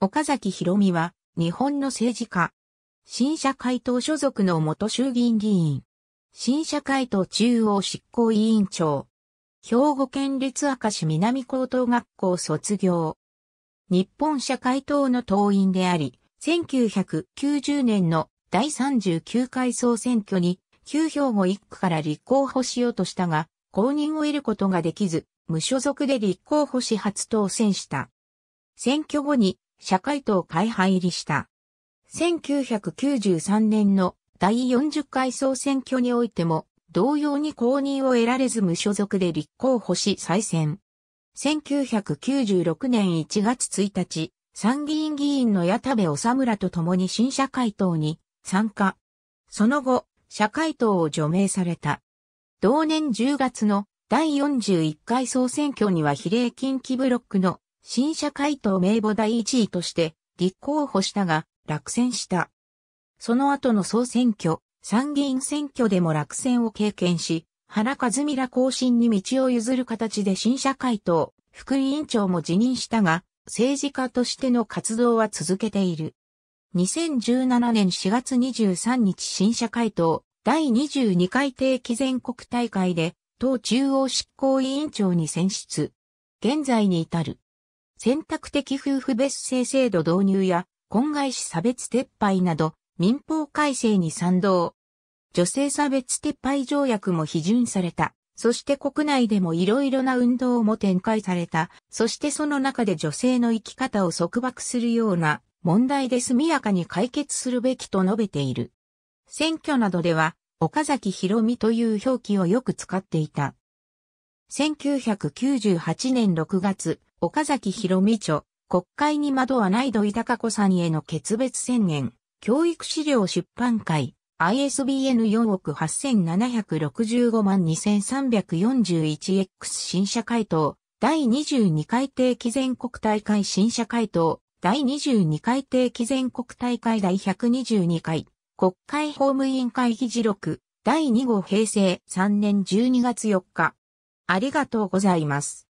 岡崎博美は、日本の政治家。新社会党所属の元衆議院議員。新社会党中央執行委員長。兵庫県立明石南高等学校卒業。日本社会党の党員であり、1990年の第39回総選挙に、旧兵庫1区から立候補しようとしたが、公認を得ることができず、無所属で立候補し初当選した。選挙後に社会党会派入りした。1993年の第40回総選挙においても、同様に公認を得られず無所属で立候補し再選。1996年1月1日、参議院議員の矢田部治村と共に新社会党に参加。その後、社会党を除名された。同年10月の第41回総選挙には比例近畿ブロックの新社会党名簿第1位として立候補したが落選した。その後の総選挙、参議院選挙でも落選を経験し、原和美ら更新に道を譲る形で新社会党副委員長も辞任したが、政治家としての活動は続けている。2017年4月23日新社会党第22回定期全国大会で党中央執行委員長に選出。現在に至る。選択的夫婦別姓制度導入や婚外子差別撤廃など民法改正に賛同。女性差別撤廃条約も批准された。そして国内でも色々な運動も展開された。そしてその中で女性の生き方を束縛するような問題で速やかに解決するべきと述べている。選挙などでは岡崎博美という表記をよく使っていた。1998年6月、岡崎博美著、国会に惑わない土井高子さんへの決別宣言、教育資料出版会、ISBN 4億8765万 2341X 新社会党、第22回定期全国大会新社会党、第22回定期全国大会第122回、国会法務委員会議事録、第2号平成3年12月4日。ありがとうございます。